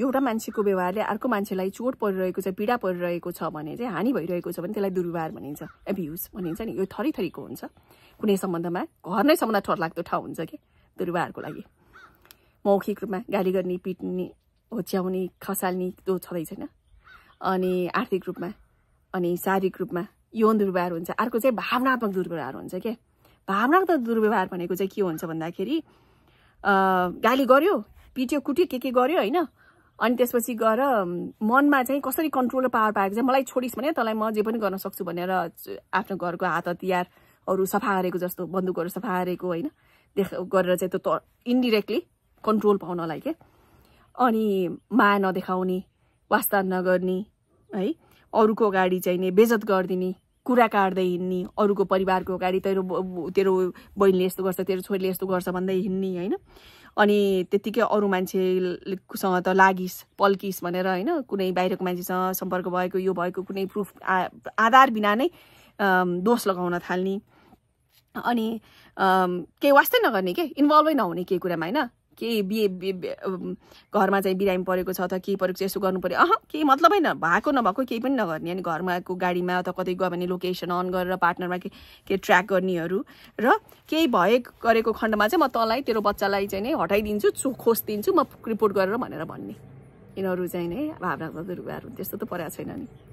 एउटा मान्छेको व्यवहारले अर्को मान्छेलाई चोट परिरहेको छ पीडा परिरहेको छ भने चाहिँ हानि भइरहेको छ भने त्यसलाई दुर्व्यवहार भनिन्छ भ्युज भनिन्छ नि यो थरी थरीको हुन्छ कुनै सम्बन्धमा घर नै सम्बन्ध ठरलाग्दो ठाउँ हुन्छ कि दुर्व्यवहारको लागि मौखिक रूपमा गाली गर्ने पिट्ने होच्याउने खसाल्ने त्यो छँदै छैन अनि आर्थिक रूपमा अनि शारीरिक रूपमा यो दुर्व्यवहार हुन्छ अर्को चाहिँ भावनात्मक दुर्व्यवहार हुन्छ क्या भावनात्मक दुर्व्यवहार भनेको चाहिँ के हुन्छ भन्दाखेरि गाली गर्यो पिट्यो कुट्यो के के गर्यो होइन अनि त्यसपछि गएर मनमा चाहिँ कसरी कन्ट्रोल पावर पाएको चाहिँ मलाई छोडिस् भने तँलाई म जे पनि गर्न सक्छु भनेर आफ्नो घरको हात हतियारहरू सफा गरेको जस्तो बन्दुकहरू सफा गरेको होइन देख गरेर चाहिँ त्यो त इन्डिरेक्टली कन्ट्रोल पाउनलाई के अनि माया नदेखाउने वास्ता नगर्ने है अरूको अगाडि चाहिँ नि बेजत गरिदिने कुरा काट्दै हिँड्ने अरूको परिवारको अगाडि तेरो तेरो बहिनीले यस्तो गर्छ तेरो छोरीले यस्तो गर्छ भन्दै हिँड्ने होइन अनि त्यत्तिकै अरू मान्छेसँग त लागिस् पल्किस् भनेर होइन कुनै बाहिरको मान्छेसँग सम्पर्क भएको यो भएको कुनै प्रुफ आधार बिना नै दोष लगाउन थाल्ने अनि केही वास्तै नगर्ने के इन्भल्भै नहुने केही कुरामा होइन केही बिहे घरमा चाहिँ बिरामी परेको छ अथवा केही परेको छ यसो गर्नु पऱ्यो अह केही मतलबै न भएको नभएको केही पनि नगर्ने अनि घरमाको गाडीमा अथवा कतै गयो भने लोकेसन अन गरेर पार्टनरमा के के ट्र्याक गर्नेहरू र केही भए गरेको खण्डमा चाहिँ म तँलाई तेरो बच्चालाई चाहिँ नै हटाइदिन्छु चो खोजिदिन्छु म रिपोर्ट गरेर भनेर भन्ने यिनीहरू चाहिँ नै भावना रूपहरू त्यस्तो त परेको छैन नि